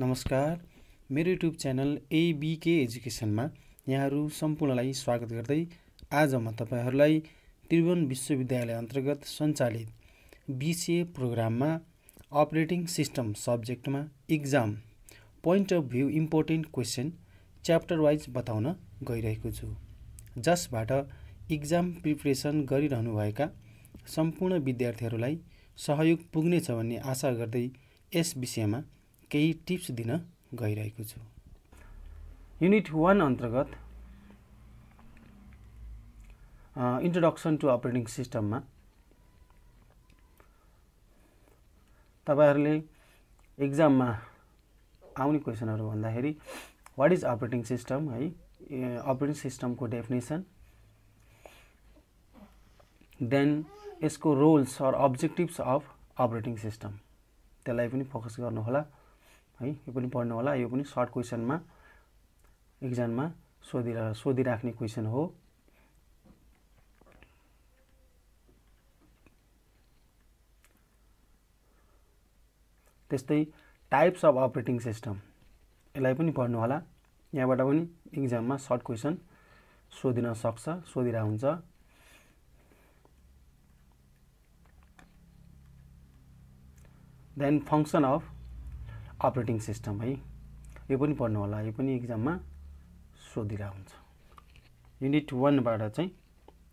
नमस्कार मेरो YouTube channel एबिके एजुकेसनमा यहाँहरू सम्पूर्णलाई स्वागत गर्दै आज म तपाईँहरूलाई त्रिभुवन विश्वविद्यालय अन्तर्गत सञ्चालित बिसिए प्रोग्राममा अपरेटिङ सिस्टम सब्जेक्टमा exam point of view important question chapter wise बताउन गइरहेको छु जसबाट इक्जाम प्रिपरेसन गरिरहनुभएका सम्पूर्ण विद्यार्थीहरूलाई सहयोग पुग्नेछ भन्ने आशा गर्दै यस विषयमा केही टिप्स दिन गइरहेको छु युनिट वान अन्तर्गत इन्ट्रोडक्सन टु अपरेटिङ सिस्टममा तपाईँहरूले इक्जाममा आउने क्वेसनहरू भन्दाखेरि वाट इज अपरेटिङ सिस्टम है अपरेटिङ सिस्टमको डेफिनेसन देन यसको roles or objectives of operating system त्यसलाई पनि फोकस गर्नुहोला है यो पनि पढ्नु होला यो पनि सर्ट क्वेसनमा इक्जाममा सोधिरा सोधिराख्ने क्वेसन हो त्यस्तै टाइप्स अफ अपरेटिङ सिस्टम यसलाई पनि पढ्नु होला यहाँबाट पनि इक्जाममा सर्ट क्वेसन सोधिन सक्छ सोधिरह हुन्छ then function of operating system है यो पनि पढ्नु होला यो पनि एक्जाममा सोधिरहेको हुन्छ युनिट वानबाट चाहिँ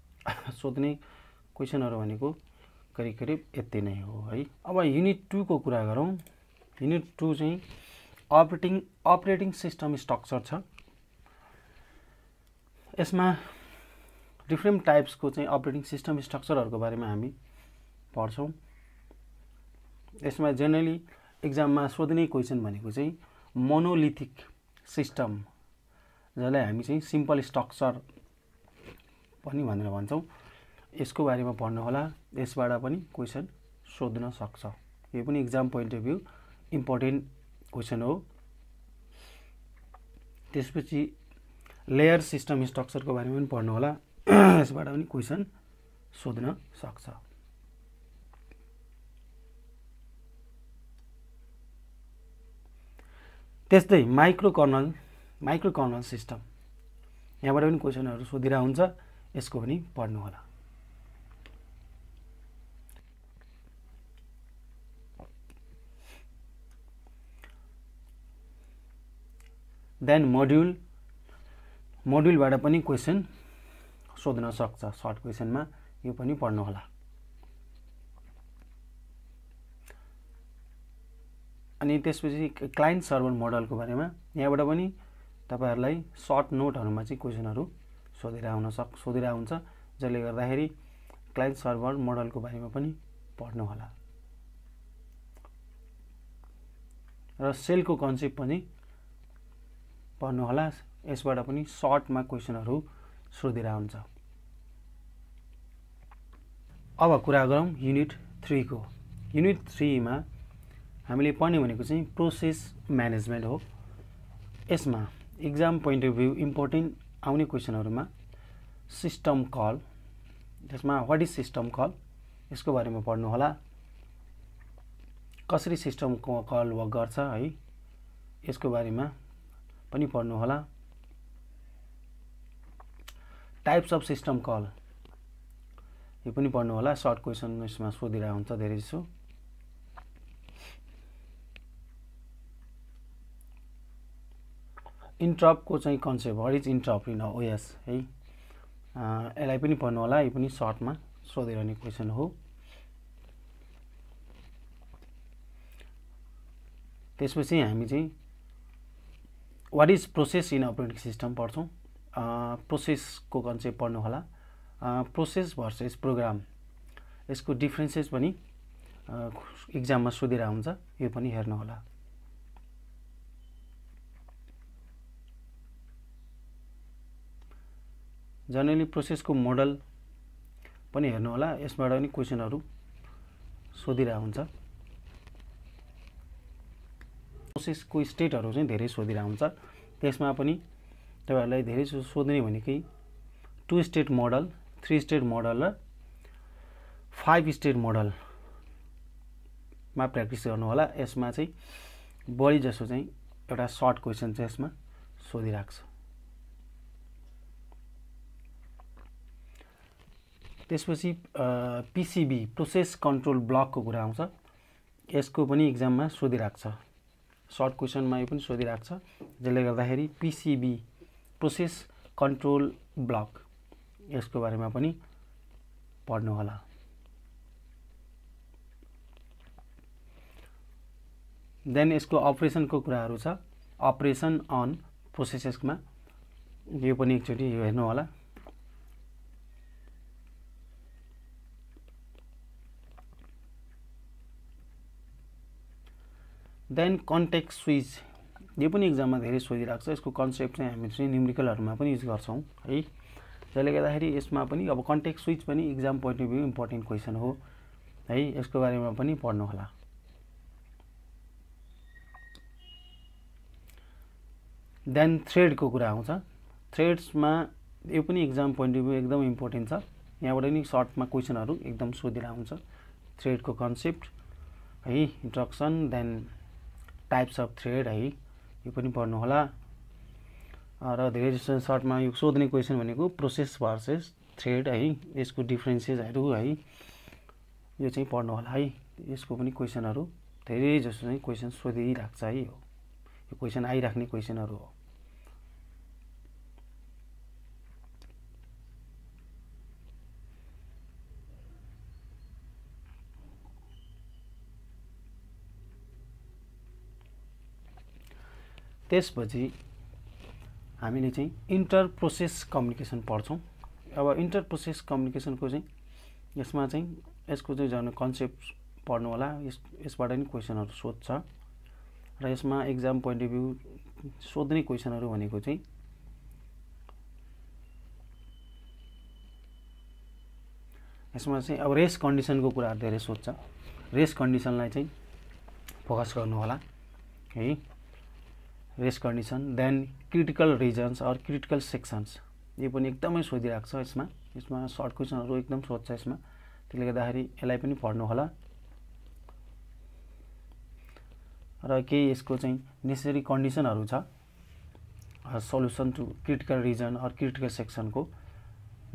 सोध्ने क्वेसनहरू भनेको करिब करिब यति नै हो है अब युनिट टूको कुरा गरौँ युनिट टू चाहिँ अपरेटिङ अपरेटिङ सिस्टम स्ट्रक्चर छ यसमा डिफ्रेन्ट टाइप्सको चाहिँ अपरेटिङ सिस्टम स्ट्रक्चरहरूको बारेमा हामी पढ्छौँ यसमा जेनरली इक्जाममा सोध्ने क्वेसन भनेको चाहिँ मोनोलिथिक सिस्टम जसलाई हामी चाहिँ सिम्पल स्ट्रक्चर पनि भनेर भन्छौँ यसको बारेमा पढ्नु होला यसबाट पनि क्वेसन सोध्न सक्छ यो पनि exam point of view important question हो त्यसपछि लेयर सिस्टम स्ट्रक्चरको बारेमा पनि पढ्नु होला यसबाट पनि क्वेसन सोध्न सक्छ त्यस्तै micro kernel micro kernel system यहाँबाट पनि क्वेसनहरू सोधिरहेको हुन्छ यसको पनि पढ्नु होला देन मोड्युल मोड्युलबाट पनि क्वेसन सोध्न सक्छ सर्ट क्वेसनमा यो पनि पढ्नु होला अनि त्यसपछि क्लाइन्ट सर्भर मोडलको बारेमा यहाँबाट पनि तपाईँहरूलाई सर्ट नोटहरूमा चाहिँ क्वेसनहरू सोधेर आउन सक् सोधेर आउँछ जसले गर्दाखेरि क्लाइन्ट सर्भर मोडलको बारेमा पनि पढ्नुहोला र सेलको कन्सेप्ट पनि पढ्नुहोला यसबाट पनि सर्टमा क्वेसनहरू सोधेर आउँछ अब कुरा गरौँ युनिट थ्रीको युनिट थ्रीमा हामीले पढ्ने भनेको चाहिँ प्रोसेस म्यानेजमेन्ट हो यसमा exam point of view important आउने क्वेसनहरूमा सिस्टम कल त्यसमा वाट इज सिस्टम कल यसको बारेमा पढ्नुहोला कसरी सिस्टम कल वर्क गर्छ है यसको बारेमा पनि पढ्नुहोला टाइप्स अफ सिस्टम कल यो पनि पढ्नु होला सर्ट क्वेसन यसमा सोधिरहेको हुन्छ धेरै जसो इन्ट्रपको चाहिँ concept what is interrupt in OS है यसलाई पनि पढ्नु होला यो पनि सर्टमा सोधिरहने क्वेसन हो त्यसपछि हामी चाहिँ what is process in operating system पढ्छौँ प्रोसेसको uh, कन्सेप्ट पढ्नु होला प्रोसेस भर्सेस प्रोग्राम यसको डिफ्रेन्सेस पनि इक्जाममा uh, सोधेर हुन्छ यो पनि हेर्नु होला जनरली प्रोसेसको मोडल पनि हेर्नु होला यसबाट पनि क्वेसनहरू सोधिरहेको हुन्छ प्रोसेसको स्टेटहरू चाहिँ धेरै सोधिरहेको हुन्छ त्यसमा पनि तपाईँहरूलाई धेरै सोध्ने भनेकै two state model three state model र फाइभ स्टेट मोडलमा प्र्याक्टिस गर्नु होला यसमा चाहिँ बढी जसो चाहिँ एउटा सर्ट क्वेसन चाहिँ यसमा सोधिरहेको छ त्यसपछि पिसिबी प्रोसेस कन्ट्रोल ब्लकको कुरा आउँछ यसको पनि इक्जाममा सोधिरहेको छ सर्ट क्वेसनमा यो पनि सोधिरहेको छ जसले गर्दाखेरि पिसिबी प्रोसेस कन्ट्रोल ब्लक यसको बारेमा पनि पढ्नुहोला देन यसको अपरेसनको कुराहरू छ अपरेसन अन प्रोसेसेसमा यो पनि एकचोटि हेर्नुहोला देन कन्ट्याक्ट स्विच यो पनि इक्जाममा धेरै सोधिरहेको छ यसको कन्सेप्ट चाहिँ हामी चाहिँ न्युमेरिकलहरूमा पनि युज गर्छौँ है त्यसले गर्दाखेरि यसमा पनि अब कन्ट्याक्ट स्विच पनि exam point of view important question हो है यसको बारेमा पनि पढ्नु होला देन थ्रेडको कुरा आउँछ थ्रेड्समा यो पनि इक्जाम पोइन्ट अफ भ्यू एकदम इम्पोर्टेन्ट छ यहाँबाट नि सर्टमा क्वेसनहरू एकदम सोधेर आउँछ थ्रेडको कन्सेप्ट है introduction then types of thread है यो पनि पढ्नु होला र धेरै जस्तो सर्टमा यो सोध्ने क्वेसन भनेको प्रोसेस भर्सेस थ्रेड है यसको डिफ्रेन्सेसहरू है यो चाहिँ पढ्नु होला है यसको पनि क्वेसनहरू धेरै जसो चाहिँ क्वेसन सोधिराख्छ छ है यो क्वेसन आइराख्ने क्वेसनहरू हो त्यसपछि हामीले चाहिँ इन्टर प्रोसेस कम्युनिकेसन पढ्छौँ अब इन्टर प्रोसेस कम्युनिकेसनको चाहिँ यसमा चाहिँ यसको चाहिँ झन् कन्सेप्ट पढ्नु होला यस यसबाट नि कोइसनहरू सोध्छ र यसमा इक्जाम पोइन्ट अफ भ्यू सोध्ने क्वेसनहरू भनेको चाहिँ यसमा चाहिँ अब रेस कन्डिसनको कुराहरू धेरै सोध्छ रेस कन्डिसनलाई चाहिँ फोकस गर्नु होला है race condition then critical regions or critical sections यो पनि एकदमै सोधिरहेको छ यसमा यसमा सर्ट क्वेसनहरू एकदम सोध्छ यसमा त्यसले गर्दाखेरि यसलाई पनि पढ्नु होला र केही यसको चाहिँ नेसेसरी कन्डिसनहरू छ solution to critical region or critical सेक्सनको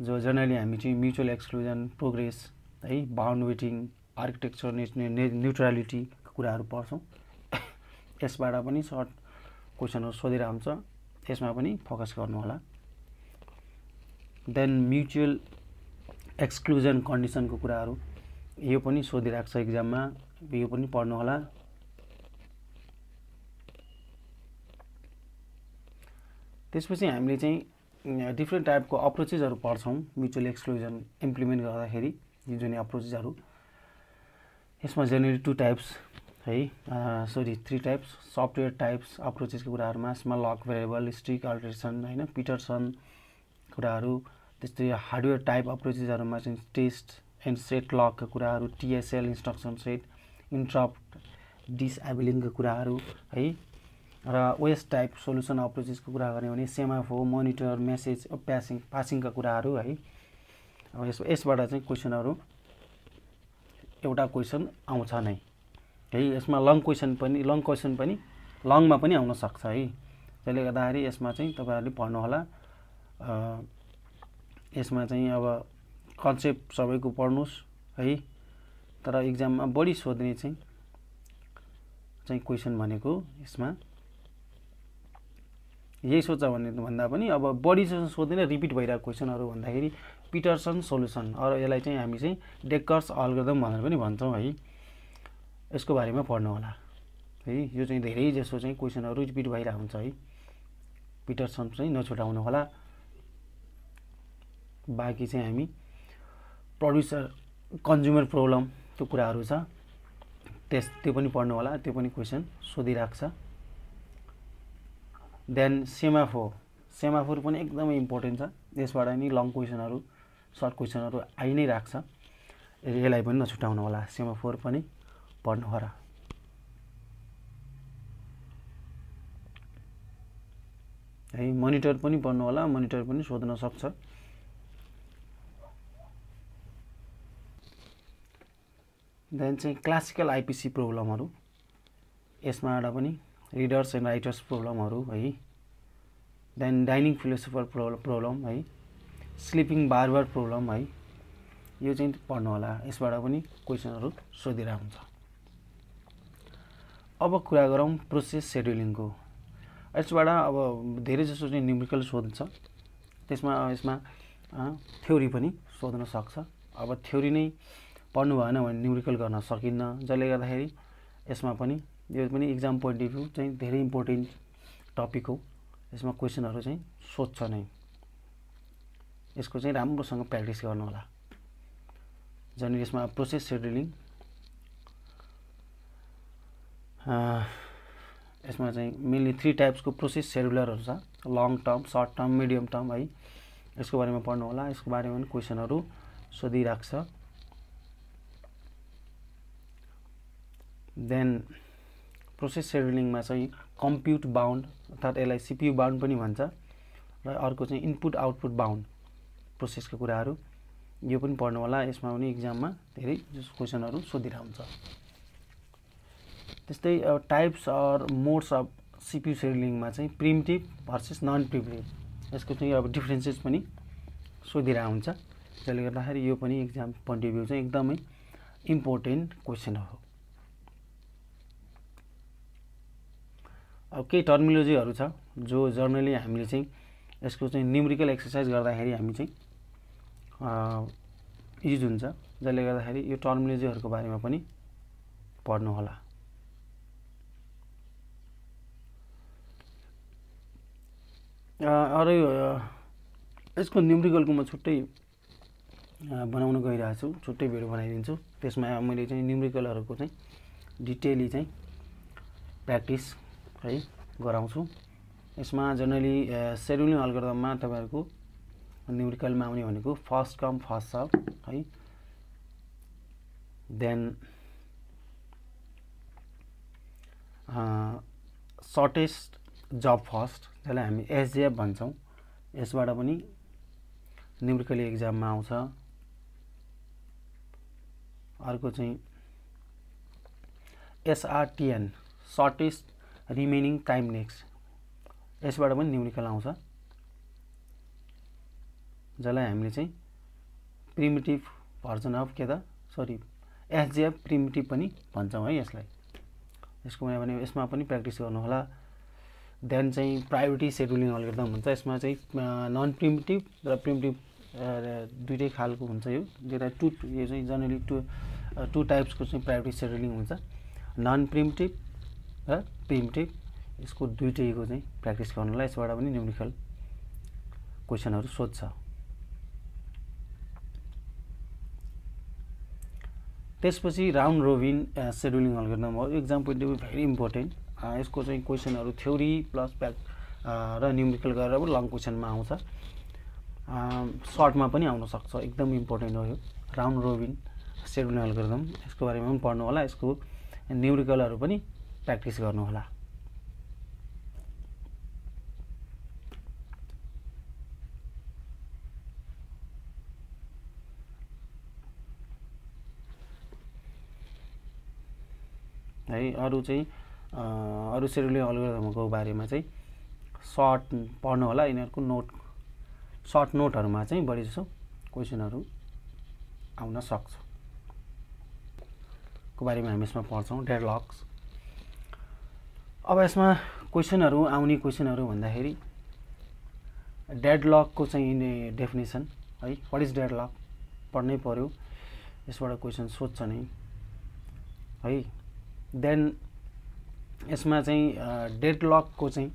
जो जेनरली हामी चाहिँ म्युचुअल एक्सक्लुजन प्रोग्रेस है बान्ड वेटिङ आर्किटेक्चर न्युट्रालिटीको कुराहरू पढ्छौँ यसबाट पनि सर्ट क्वेसनहरू सोधिरहेको हुन्छ त्यसमा पनि फोकस गर्नु होला देन म्युचुअल एक्सक्लुजन कन्डिसनको कुराहरू यो पनि सोधिरहेको छ इक्जाममा यो पनि पढ्नु होला त्यसपछि हामीले चाहिँ डिफ्रेन्ट टाइपको अप्रोचेसहरू पढ्छौँ म्युचुअल एक्सक्लुजन इम्प्लिमेन्ट गर्दाखेरि जुन जुन अप्रोचेसहरू यसमा जेनरली टु टाइप्स है sorry three types software types अप्रोचेसको कुराहरूमा small lock variable strict alteration होइन पिटरसन कुराहरू त्यस्तै हार्डवेयर टाइप अप्रोचेसहरूमा चाहिँ टेस्ट एन्ड सेट लकको कुराहरू टिएसएल इन्स्ट्रक्सन सेट इन्ट्रप्ट डिसएबिलिङको कुराहरू है र वेस्ट टाइप सोल्युसन अप्रोचेसको कुरा गर्ने भने सेमाफो मोनिटर मेसेज प्यासिङ पासिङका कुराहरू है अब यस यसबाट चाहिँ क्वेसनहरू एउटा क्वेसन आउँछ नै है यसमा लङ क्वेसन पनि लङ क्वेसन पनि लङमा पनि आउन सक्छ है त्यसले गर्दाखेरि यसमा चाहिँ तपाईँहरूले पढ्नुहोला यसमा चाहिँ अब कन्सेप्ट सबैको पढ्नुहोस् है तर इक्जाममा बढी सोध्ने चाहिँ चाहिँ क्वेसन भनेको यसमा यही सोच भने भन्दा पनि अब बढी सोध्ने रिपिट भइरहेको क्वेसनहरू भन्दाखेरि पिटरसन सोल्युसन अरू यसलाई चाहिँ हामी चाहिँ डेकर्स अल्गोदम भनेर पनि भन्छौँ है यसको बारेमा पढ्नु होला है यो चाहिँ धेरै जसो चाहिँ क्वेसनहरू रिपिट भइरहेको हुन्छ है पिटरसन चाहिँ नछुटाउनु होला बाँकी चाहिँ हामी प्रड्युसर कन्ज्युमर प्रब्लम त्यो कुराहरू छ त्यस त्यो पनि पढ्नु होला त्यो पनि क्वेसन सोधिरहेको छ देन सेमाफोर सेमाफोर पनि एकदमै इम्पोर्टेन्ट छ यसबाट नि लङ क्वेसनहरू सर्ट क्वेसनहरू आइ नै राख्छ यसलाई पनि नछुटाउनु होला सेमाफोर पनि पढ्नु होला है मोनिटर पनि पढ्नु होला मोनिटर पनि सोध्न सक्छ देन चाहिँ क्लासिकल आइपिसी प्रब्लमहरू यसमा एउटा पनि रिडर्स एन्ड राइटर्स प्रब्लमहरू है देन डाइनिङ फिलोसोफर प्रब्लम है स्लिपिङ बार बार प्रब्लम है यो चाहिँ पढ्नु होला यसबाट पनि क्वेसनहरू सोधिरहेको हुन्छ अब कुरा गरौँ प्रोसेस सेड्युलिङको यसबाट अब धेरै जसो चाहिँ न्युमेरिकल सोध्छ त्यसमा यसमा थ्योरी पनि सोध्न सक्छ अब थ्योरी नै पढ्नु भएन भने न्युमेरिकल गर्न सकिन्न जसले गर्दाखेरि यसमा पनि यो पनि इक्जाम पोइन्ट अफ भ्यू चाहिँ धेरै इम्पोर्टेन्ट टपिक हो यसमा क्वेसनहरू चाहिँ सोध्छ नै यसको चाहिँ राम्रोसँग प्र्याक्टिस गर्नुहोला जहाँनिर यसमा प्रोसेस सेड्युलिङ यसमा चाहिँ मेनली थ्री टाइप्सको प्रोसेस सेलुलरहरू छ long term short term medium term है यसको बारेमा पढ्नु होला यसको बारेमा पनि क्वेसनहरू सोधिराख्छ देन प्रोसेस सेड्युलिङमा चाहिँ कम्प्युट बााउन्ड अर्थात् यसलाई सिपियु बााउन्ड पनि भन्छ र अर्को चाहिँ इनपुट आउटपुट बााउन्ड प्रोसेसको कुराहरू यो पनि पढ्नु होला यसमा पनि इक्जाममा धेरै क्वेसनहरू सोधिरहन्छ त्यस्तै types or modes of CPU सेड्युलिङमा चाहिँ प्रिमटिभ भर्सेस नन प्रिमटिभ यसको चाहिँ अब डिफ्रेन्सेस पनि सोधिरहेको हुन्छ त्यसले गर्दाखेरि यो पनि इक्जाम पोइन्ट अफ भ्यू चाहिँ एकदमै इम्पोर्टेन्ट क्वेसन हो अब केही टर्मिलोजीहरू छ जो जर्नली हामीले चाहिँ यसको चाहिँ न्युमेरिकल एक्सर्साइज गर्दाखेरि हामी चाहिँ युज हुन्छ जसले गर्दाखेरि यो टर्मिनोलोजीहरूको बारेमा पनि पढ्नुहोला अरू यसको म छुट्टै बनाउन गइरहेको छु छुट्टै भिडियो बनाइदिन्छु त्यसमा मैले चाहिँ न्युम्रिकलहरूको चाहिँ डिटेली चाहिँ प्र्याक्टिस है गराउँछु यसमा जेनरली सेड्युलिङ अलगर्दममा तपाईँहरूको न्युम्रिकलमा आउने भनेको फर्स्ट कम फर्स्ट सर्भ है देन सर्टेस्ट जब फर्स्ट जसलाई हामी एसजेएफ भन्छौँ यसबाट पनि न्युमेरिकली एक्जाममा आउँछ अर्को चाहिँ SRTN shortest remaining time next यसबाट पनि न्युमेरिकल आउँछ जसलाई हामीले चाहिँ प्रिमिटिभ भर्जन अफ के त सरी एसजेएफ प्रिमिटिभ पनि भन्छौँ है यसलाई यसको भने यसमा पनि प्र्याक्टिस गर्नुहोला देन चाहिँ प्रायोरिटी सेड्युलिङ अलगेरिदम हुन्छ यसमा चाहिँ नन प्रिमिटिभ र प्रिमिटिभ दुइटै खालको हुन्छ यो जेटा टु यो चाहिँ जनरली टु टु टाइप्सको चाहिँ प्रायोरिटी सेड्युलिङ हुन्छ नन प्रिमिटिभ र प्रिमिटिभ यसको दुइटैको चाहिँ प्र्याक्टिस गर्नुलाई यसबाट पनि न्युमेरिकल क्वेसनहरू सोध्छ त्यसपछि राउन्ड रोबिन सेड्युलिङ अलगेरिदम हो exam point of very important यसको चाहिँ क्वेसनहरू थ्योरी प्लस प्याक र न्युमेरिकल गरेर पनि लङ क्वेसनमा आउँछ सर्टमा पनि आउनसक्छ एकदम इम्पोर्टेन्ट हो यो राउन्ड रोबिन सेड्युल गर्दम यसको बारेमा पनि पढ्नु होला यसको न्युमेरिकलहरू पनि प्र्याक्टिस होला है अरू चाहिँ अरू सेड्युलिङ अल्गोरिदमको बारेमा चाहिँ सर्ट पढ्नु होला यिनीहरूको नोट सर्ट नोटहरूमा चाहिँ बढी जसो क्वेसनहरू आउन सक्छ को बारेमा हामी यसमा पढ्छौँ डेडलक्स अब यसमा क्वेसनहरू आउने क्वेसनहरू भन्दाखेरि डेडलकको चाहिँ डेफिनेसन है वाट इज डेडलक पढ्नै पऱ्यो यसबाट क्वेसन सोध्छ नै है देन यसमा चाहिँ डेड लकको चाहिँ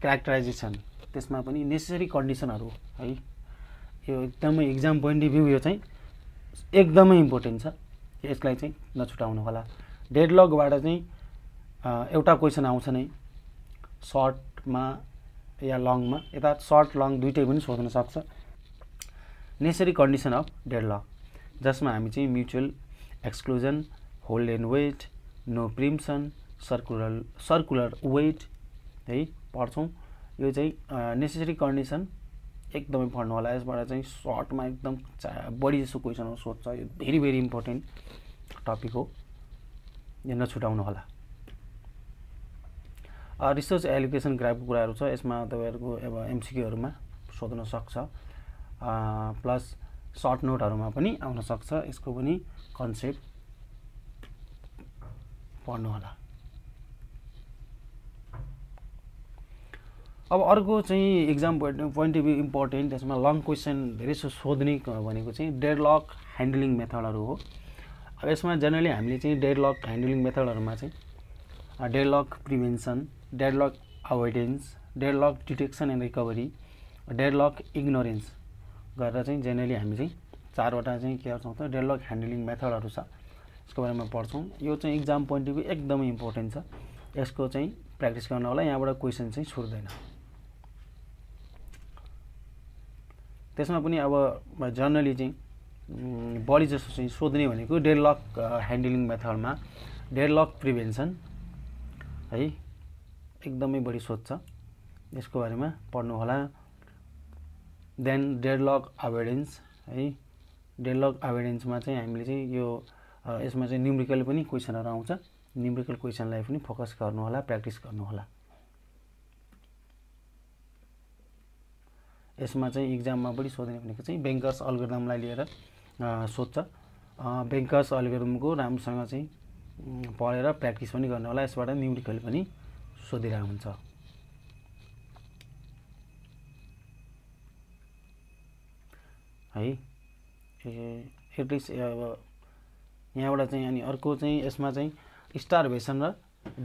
क्यारेक्टराइजेसन त्यसमा पनि नेसेसरी कन्डिसनहरू है यो एकदमै इक्जाम पोइन्ट अफ भ्यू यो चाहिँ एकदमै इम्पोर्टेन्ट छ यसलाई चाहिँ नछुटाउनु होला डेड लकबाट चाहिँ एउटा क्वेसन आउँछ नै सर्टमा या लङमा यता सर्ट लङ दुइटै पनि सोध्न सक्छ necessary condition of deadlock जसमा हामी चाहिँ mutual exclusion hold and wait no preemption circular circular wait है पढ्छौँ यो चाहिँ नेसेसरी कन्डिसन एकदमै पढ्नु होला यसबाट चाहिँ सर्टमा एकदम चा बढी जस्तो क्वेसनहरू सोध्छ यो भेरी भेरी इम्पोर्टेन्ट टपिक हो यो नछुटाउनु होला रिसर्च एलिगेसन ग्राफको कुराहरू छ यसमा तपाईँहरूको अब एमसिक्यूहरूमा सोध्न सक्छ प्लस सर्ट नोटहरूमा पनि आउन सक्छ यसको पनि कन्सेप्ट पढ्नु होला अब अर्को चाहिँ exam point point of view important त्यसमा लङ क्वेसन धेरै सो सोध्ने भनेको चाहिँ डेड लक ह्यान्डलिङ मेथडहरू हो अब यसमा जेनरली हामीले चाहिँ डेड लक ह्यान्डलिङ मेथडहरूमा चाहिँ deadlock prevention deadlock avoidance deadlock detection and recovery deadlock ignorance गरेर चाहिँ जेनरली हामी चाहिँ चारवटा चाहिँ के गर्छौँ त डेड लक ह्यान्डलिङ मेथडहरू छ यसको बारेमा पढ्छौँ यो चाहिँ इक्जाम पोइन्ट अफ भ्यू एकदमै इम्पोर्टेन्ट छ यसको चाहिँ प्र्याक्टिस गर्न होला यहाँबाट क्वेसन चाहिँ छुट्दैन त्यसमा पनि अब जनरली चाहिँ बढी जस्तो चाहिँ सोध्ने भनेको लक ह्यान्डलिङ मेथडमा लक प्रिभेन्सन है एकदमै बढी सोध्छ यसको बारेमा पढ्नु होला देन डेड लक अभेडेन्स है लक अभेडेन्समा चाहिँ हामीले चाहिँ यो यसमा चाहिँ न्युमेरिकल पनि क्वेसनहरू आउँछ न्युमेरिकल क्वेसनलाई पनि फोकस गर्नु होला प्र्याक्टिस गर्नुहोला यसमा चाहिँ इक्जाममा पनि सोध्ने भनेको चाहिँ ब्याङ्कर्स अल्गोरिदमलाई लिएर सोध्छ ब्याङ्कर्स अल्गोरिदमको राम्रोसँग चाहिँ पढेर प्र्याक्टिस पनि गर्ने होला यसबाट न्युरिकल पनि सोधिरहेको हुन्छ है एटलिस्ट अब यहाँबाट चाहिँ अनि अर्को चाहिँ यसमा चाहिँ स्टार भेसन र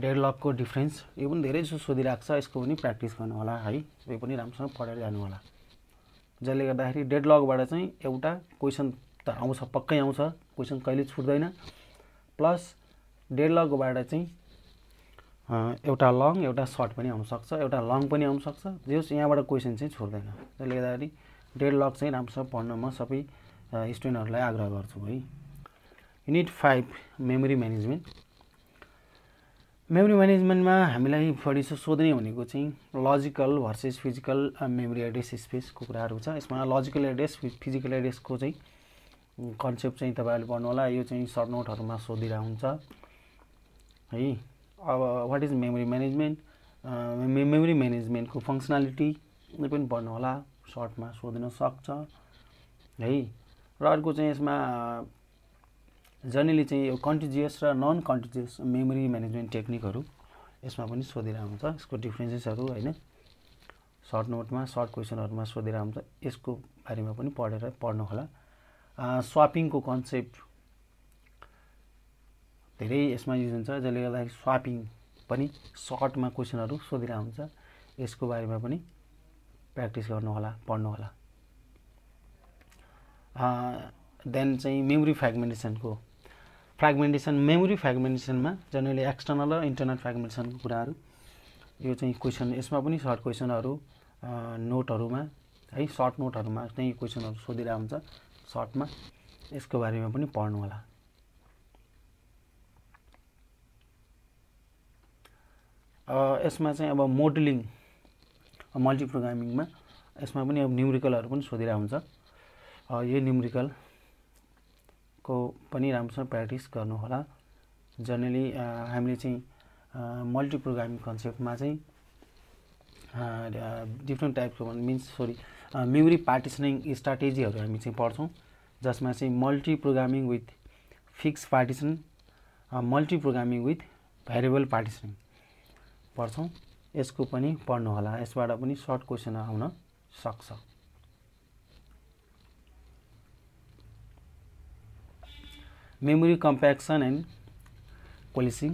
डेड लकको डिफ्रेन्स यो पनि धेरै जसो सोधिरहेको छ यसको पनि प्र्याक्टिस गर्नु होला है यो पनि राम्रोसँग पढेर जानु होला जसले गर्दाखेरि डेड लगबाट चाहिँ एउटा क्वेसन त आउँछ पक्कै आउँछ क्वेसन कहिले छुट्दैन प्लस डेड लगबाट चाहिँ एउटा लङ एउटा सर्ट पनि आउनसक्छ एउटा लङ पनि आउनसक्छ जस यहाँबाट क्वेसन चाहिँ छुट्दैन त्यसले गर्दाखेरि डेड लक चाहिँ राम्रोसँग पढ्न म सबै स्टुडेन्टहरूलाई आग्रह गर्छु है unit five memory management memory म्यानेजमेन्टमा हामीलाई फरिसो सोध्ने भनेको चाहिँ logical versus physical memory address स्पेसको कुराहरू छ यसमा लजिकल एड्रेस फिजिकल एड्रेसको चाहिँ कन्सेप्ट चाहिँ तपाईँहरूले होला यो चाहिँ सर्ट नोटहरूमा सोधिरहेको हुन्छ है अब what is memory management memory म्यानेजमेन्टको फङ्सनालिटी पनि पढ्नु होला सर्टमा सोध्न सक्छ है र अर्को चाहिँ यसमा जर्नीले चाहिँ यो कन्टिजियस र नन कन्टिजियस मेमोरी म्यानेजमेन्ट टेक्निकहरू यसमा पनि सोधेर हुन्छ यसको डिफ्रेन्सेसहरू होइन सर्ट नोटमा सर्ट क्वेसनहरूमा सोधेर हुन्छ यसको बारेमा पनि पढेर पढ्नु पढ्नुहोला स्वापिङको कन्सेप्ट धेरै यसमा युज हुन्छ जसले गर्दाखेरि स्वापिङ पनि सर्टमा क्वेसनहरू सोधेर हुन्छ यसको बारेमा पनि प्र्याक्टिस गर्नुहोला पढ्नुहोला देन चाहिँ मेमोरी फ्रेगमेन्टेसनको फ्रेगमेन्टेसन मेमोरी फ्रेगमेन्टेसनमा जनरली एक्सटर्नल र इन्टरनल फ्रेगमेन्टेसनको कुराहरू यो चाहिँ क्वेसन यसमा पनि सर्ट क्वेसनहरू नोटहरूमा है सर्ट नोटहरूमा चाहिँ क्वेसनहरू सोधिरहेको हुन्छ सर्टमा यसको बारेमा पनि पढ्नु होला यसमा चाहिँ अब मोडलिङ मल्टिप्रोग्रामिङमा यसमा पनि अब न्युमेरिकलहरू पनि सोधिरहेको हुन्छ यो न्युमेरिकल को पनि राम्रोसँग प्र्याक्टिस गर्नुहोला जनरली हामीले चाहिँ मल्टी प्रोग्रामिङ कन्सेप्टमा चाहिँ डिफ्रेन्ट टाइपको मिन्स सरी मेमोरी पार्टिसनिङ स्ट्राटेजीहरू हामी चाहिँ पढ्छौँ जसमा चाहिँ multi programming with fix partition multi programming with variable partitioning पढ्छौँ यसको पनि पढ्नुहोला यसबाट पनि सर्ट क्वेसन आउन सक्छ memory compaction and कोलिसिङ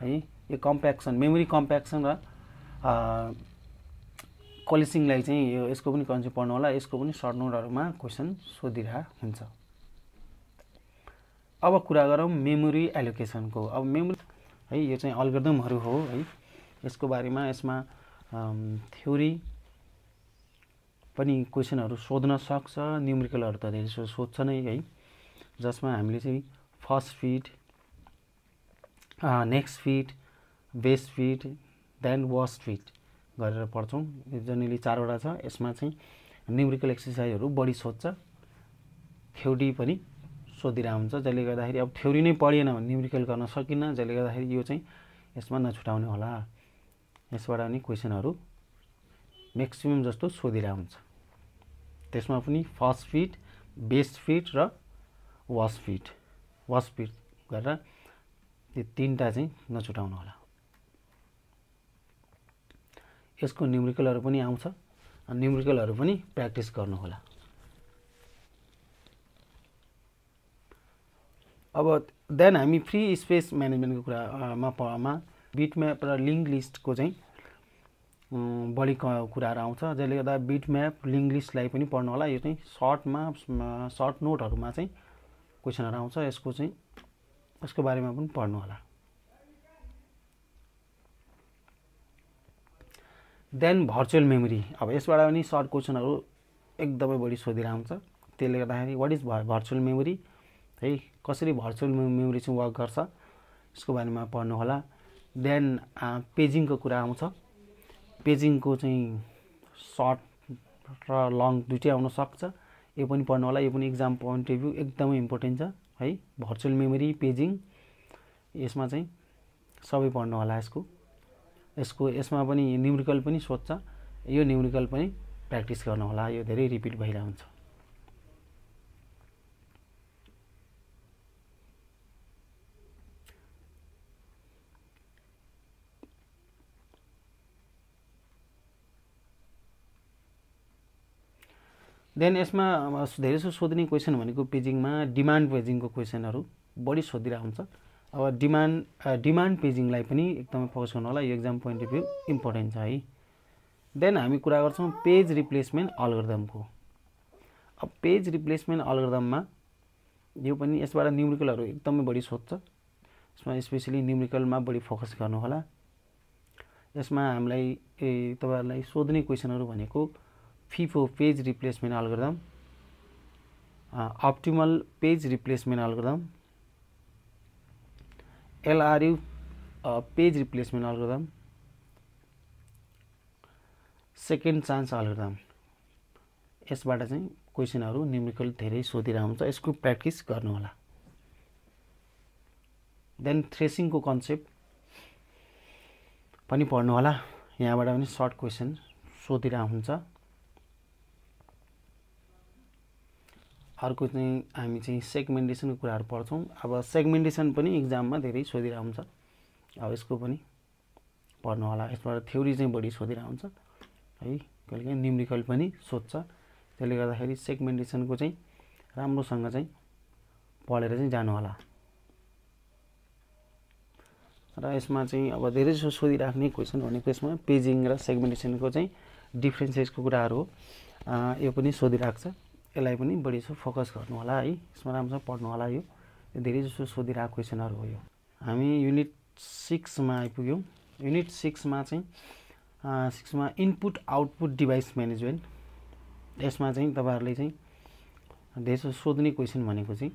है यो कम्प्याक्सन मेमोरी कम्प्याक्सन र कोलिसिङलाई चाहिँ यो यसको पनि कन्सेप्ट पढ्नु होला यसको पनि सर्ट नोटहरूमा क्वेसन सोधिरहेको हुन्छ अब कुरा गरौँ मेमोरी एलोकेसनको अब मेमोरी है यो चाहिँ अल्गदमहरू हो है यसको बारेमा यसमा थ्योरी पनि क्वेसनहरू सोध्न सक्छ न्युमेरिकलहरू त धेरै सो सोध्छ नै है जसमा हामीले चाहिँ first fit next fit best fit then worst fit गरेर पढ्छौँ जनरली चारवटा छ यसमा चाहिँ न्युमेरिकल एक्सर्साइजहरू बढी सोध्छ थ्योरी पनि सोधिरहेको हुन्छ जसले गर्दाखेरि अब थ्योरी नै पढिएन भने न्युमेरिकल गर्न सकिन्न जसले गर्दाखेरि यो चाहिँ यसमा नछुटाउने होला यसबाट पनि क्वेसनहरू म्याक्सिमम् जस्तो सोधिरहेको हुन्छ त्यसमा पनि फर्स्ट फिट बेस्ट फिट र वास फिट वास फिट गरेर यो तिनवटा चाहिँ नछुटाउनु होला यसको न्युमेरिकलहरू पनि आउँछ न्युमेरिकलहरू पनि प्र्याक्टिस गर्नुहोला अब देन हामी फ्री स्पेस म्यानेजमेन्टको कुरामा बिटम्याप र लिङ्क लिस्टको चाहिँ बढी कुराहरू आउँछ जसले गर्दा बिट म्याप लिङ्ग्लिसलाई पनि पढ्नु होला यो चाहिँ सर्टमा सर्ट नोटहरूमा चाहिँ क्वेसनहरू आउँछ यसको चाहिँ यसको बारेमा पनि पढ्नु होला देन भर्चुअल मेमोरी अब यसबाट पनि सर्ट क्वेसनहरू एकदमै बढी सोधेर आउँछ त्यसले गर्दाखेरि वाट इज भर्चुअल मेमोरी है कसरी भर्चुअल मेमोरी चाहिँ वर्क गर्छ यसको बारेमा पढ्नु होला देन पेजिङको कुरा आउँछ पेजिङको चाहिँ सर्ट र लङ दुइटै आउन सक्छ यो पनि पढ्नु होला यो पनि इक्जाम पोइन्ट अफ भ्यू एकदमै इम्पोर्टेन्ट छ है भर्चुअल मेमोरी पेजिङ यसमा चाहिँ सबै पढ्नु होला यसको यसको यसमा पनि न्युमेरिकल पनि सोध्छ यो न्युमेरिकल पनि प्र्याक्टिस गर्नु होला यो धेरै रिपिट भइरहन्छ देन यसमा धेरै सोध्ने क्वेसन भनेको पेजिङमा डिमान्ड पेजिङको क्वेसनहरू बढी सोधिरहेको हुन्छ अब डिमान्ड डिमान्ड पेजिङलाई पनि एकदमै फोकस गर्नु होला यो exam point of view important छ है देन हामी कुरा गर्छौँ पेज रिप्लेसमेन्ट अलगर्दमको अब पेज रिप्लेसमेन्ट अलगर्दममा यो पनि यसबाट न्युमेरिकलहरू एकदमै बढी सोध्छ यसमा स्पेसली न्युमेरिकलमा बढी फोकस गर्नुहोला यसमा हामीलाई तपाईँहरूलाई सोध्ने क्वेसनहरू भनेको FIFO page replacement algorithm, uh, page replacement replacement algorithm, LRU uh, page replacement algorithm, second chance algorithm यसबाट चाहिँ क्वेसनहरू निम्नलिखित धेरै सोधिरहेको हुन्छ यसको प्र्याक्टिस होला देन थ्रेसिङको कन्सेप्ट पनि पढ्नु होला यहाँबाट पनि सर्ट क्वेसन सोधिरहेको हुन्छ अर्को चाहिँ हामी चाहिँ सेगमेन्टेसनको कुराहरू पढ्छौँ अब सेगमेन्टेसन पनि इक्जाममा धेरै सोधिरहेको हुन्छ अब यसको पनि पढ्नु होला यसबाट थ्योरी चाहिँ बढी सोधिरहेको हुन्छ है काहीँ न्युमेरिकल पनि सोध्छ त्यसले गर्दाखेरि सेगमेन्टेसनको चाहिँ राम्रोसँग चाहिँ पढेर चाहिँ जानु होला र यसमा चाहिँ अब धेरै जसो सोधिराख्ने क्वेसन भनेको यसमा पेजिङ र सेगमेन्टेसनको चाहिँ डिफ्रेन्सेसको कुराहरू हो यो पनि सोधिराख्छ यसलाई पनि बढी जस्तो फोकस गर्नु होला है यसमा राम्रोसँग पढ्नु होला यो धेरैजसो सोधिरहेको क्वेसनहरू हो यो हामी युनिट सिक्समा आइपुग्यौँ युनिट सिक्समा चाहिँ सिक्समा इनपुट आउटपुट डिभाइस म्यानेजमेन्ट यसमा चाहिँ तपाईँहरूले चाहिँ धेरै सोध्ने क्वेसन भनेको चाहिँ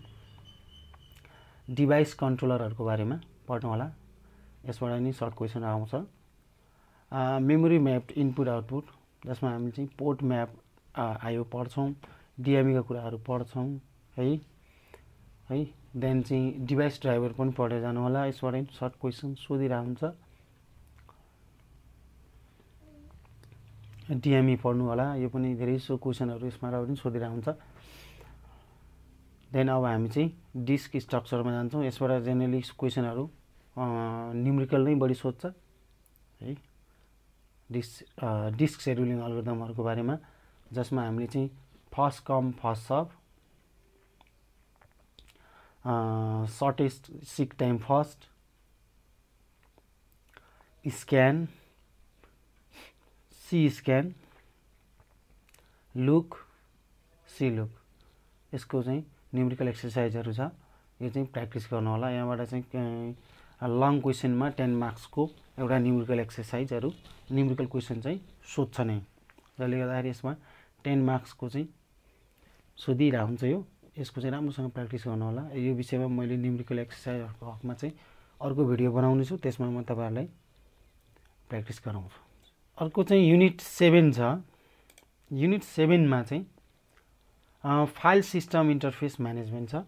डिभाइस कन्ट्रोलरहरूको बारेमा पढ्नु होला यसबाट नि सर्ट क्वेसन आउँछ मेमोरी म्याप इनपुट आउटपुट जसमा हामी चाहिँ पोर्ट म्याप आयो पढ्छौँ डिएमईका e कुराहरू पढ्छौँ है है देन चाहिँ डिभाइस ड्राइभर पनि पढेर जानु होला यसबाट सर्ट क्वेसन सोधिरहेको हुन्छ डिएमई e पढ्नु होला यो पनि धेरै सो क्वेसनहरू यसमा पनि सोधिरहेको हुन्छ देन अब हामी चाहिँ डिस्क स्ट्रक्चरमा जान्छौँ यसबाट जेनरली क्वेसनहरू न्युमेरिकल नै बढी सोध्छ है डिस्क डिस्क सेड्युलिङ अल्गोदमहरूको बारेमा जसमा हामीले चाहिँ first come first serve shortest seek time first scan C scan look C look यसको चाहिँ न्युमेरिकल एक्सर्साइजहरू छ यो चाहिँ प्र्याक्टिस गर्नु होला यहाँबाट चाहिँ लङ क्वेसनमा टेन मार्क्सको एउटा न्युमेरिकल एक्सर्साइजहरू न्युमेरिकल क्वेसन चाहिँ सोध्छ नै जसले गर्दाखेरि यसमा टेन मार्क्सको चाहिँ सोधिरहेको हुन्छ यो यसको चाहिँ राम्रोसँग प्र्याक्टिस गर्नु होला यो विषयमा मैले न्युमेरिकल एक्सर्साइजहरूको हकमा चाहिँ अर्को भिडियो बनाउने छु त्यसमा म तपाईँहरूलाई प्र्याक्टिस गराउँछु अर्को चाहिँ युनिट सेभेन छ युनिट सेभेनमा चाहिँ फाइल सिस्टम इन्टरफेस म्यानेजमेन्ट छ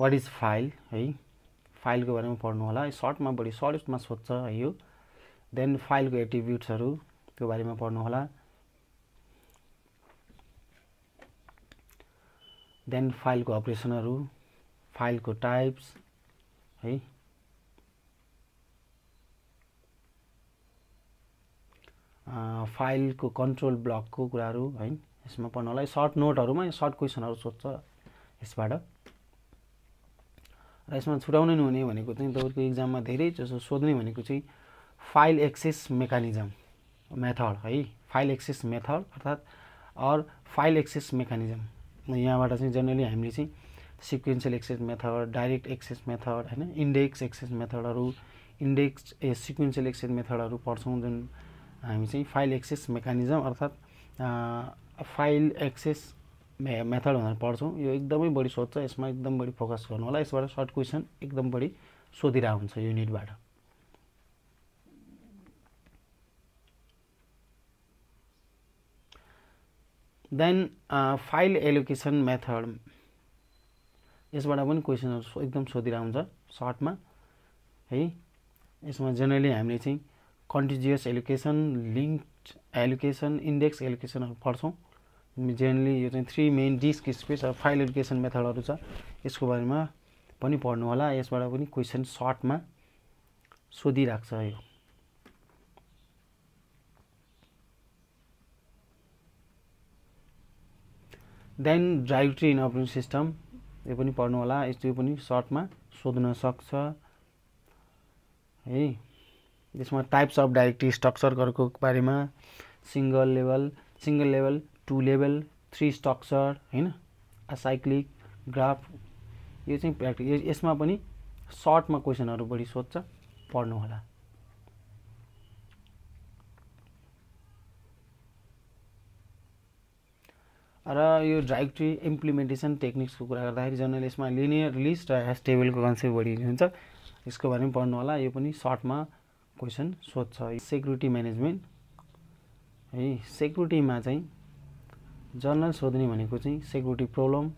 वाट इज फाइल है फाइलको बारेमा पढ्नु होला सर्टमा बढी सर्टमा सोध्छ है यो देन फाइलको एट्रिब्युट्सहरू त्यो बारेमा पढ्नु होला देन फाइलको अपरेसनहरू फाइलको टाइप्स है फाइलको कन्ट्रोल ब्लकको कुराहरू है यसमा पढ्नु होला सर्ट नोटहरूमा सर्ट क्वेसनहरू सोध्छ यसबाट र यसमा छुट्याउनै नहुने भनेको चाहिँ तपाईँको इक्जाममा धेरै जसो सोध्ने भनेको चाहिँ फाइल एक्सेस मेकानिजम मेथड है फाइल एक्सेस मेथड अर्थात् अर फाइल एक्सेस मेकानिजम यहाँबाट चाहिँ जेनरली हामीले चाहिँ sequential access method direct access method होइन इन्डेक्स एक्सेस मेथडहरू इन्डेक्स ए सिक्वेन्सियल एक्सेस मेथडहरू पढ्छौँ जुन हामी चाहिँ फाइल एक्सेस मेकानिजम अर्थात् फाइल एक्सेस मे मेथड भनेर पढ्छौँ यो एकदमै बढी सोध्छ यसमा एकदम बढी फोकस गर्नु होला यसबाट सर्ट क्वेसन एकदम बढी सोधिरहेको हुन्छ युनिटबाट देन फाइल एलोकेसन मेथड यसबाट पनि क्वेसनहरू एकदम सोधिरहन्छ हुन्छ सर्टमा है यसमा जेनरली हामीले चाहिँ contiguous allocation link allocation index एलोकेसनहरू पढ्छौँ जेनरली यो चाहिँ three main disk space file allocation मेथडहरू छ यसको बारेमा पनि पढ्नु होला यसबाट पनि क्वेसन सर्टमा सोधिराख्छ यो then drive train operating system यो पनि पढ्नु होला यस्तो पनि सर्टमा सोध्न सक्छ है यसमा टाइप्स अफ डाइरेक्ट्री स्ट्रक्चरहरूको बारेमा single level single level two level three structure होइन साइक्लिक ग्राफ यो चाहिँ प्र्याक्टिस यसमा पनि सर्टमा क्वेसनहरू बढी सोध्छ पढ्नु होला र यो ड्राइभ ट्री इम्प्लिमेन्टेसन टेक्निक्सको कुरा गर्दाखेरि जनरल यसमा लिनियर लिस्ट र ह्यास टेबलको कन्सेप्ट बढी हुन्छ यसको बारेमा पढ्नु होला यो पनि सर्टमा क्वेसन सोध्छ सेक्युरिटी म्यानेजमेन्ट है सेक्युरिटीमा चाहिँ जर्नल सोध्ने भनेको चाहिँ सेक्युरिटी प्रब्लम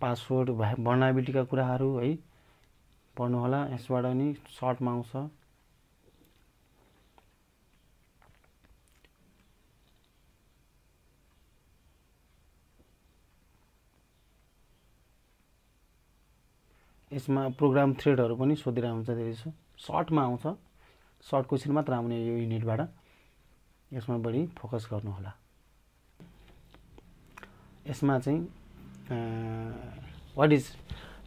पासवर्ड भर्नाबिलिटीका कुराहरू है पढ्नु होला यसबाट नि सर्टमा आउँछ यसमा प्रोग्राम थ्रेडहरू पनि सोधेर हुन्छ त्यसो सर्टमा आउँछ सर्ट क्वेसन मात्र आउने यो युनिटबाट यसमा बढी फोकस गर्नुहोला यसमा चाहिँ what is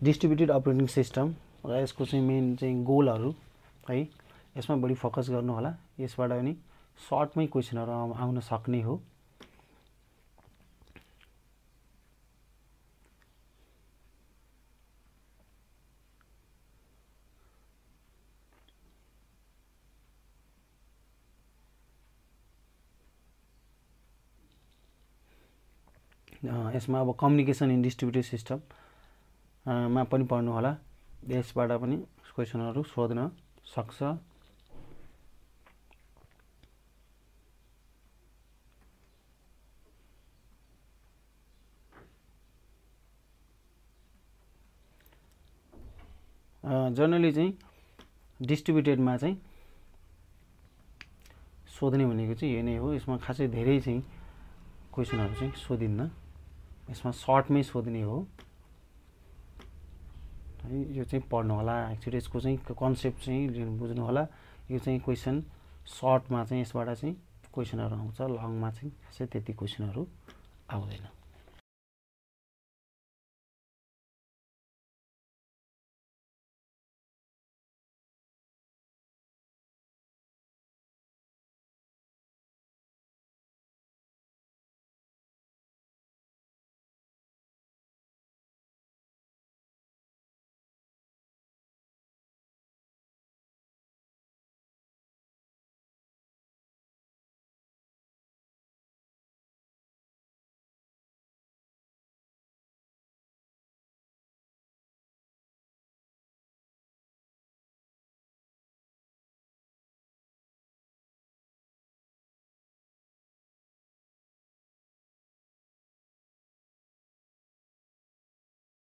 distributed operating system र यसको चाहिँ मेन चाहिँ गोलहरू है यसमा बढी फोकस गर्नुहोला यसबाट पनि सर्टमै क्वेसनहरू आउन सक्ने हो यसमा अब कम्युनिकेसन इन डिस्ट्रिब्युटेड सिस्टम मा पनि होला यसबाट पनि क्वेसनहरू सोध्न सक्छ जनरली चाहिँ डिस्ट्रिब्युटेडमा चाहिँ सोध्ने भनेको चाहिँ यो नै हो यसमा खासै धेरै चाहिँ क्वेसनहरू चाहिँ सोधिन्न यसमा सर्टमै सोध्ने हो है यो चाहिँ पढ्नु होला एक्चुली यसको चाहिँ कन्सेप्ट चाहिँ बुझ्नु होला यो चाहिँ क्वेसन सर्टमा चाहिँ यसबाट चाहिँ क्वेसनहरू आउँछ लङमा चाहिँ खासै त्यति क्वेसनहरू आउँदैन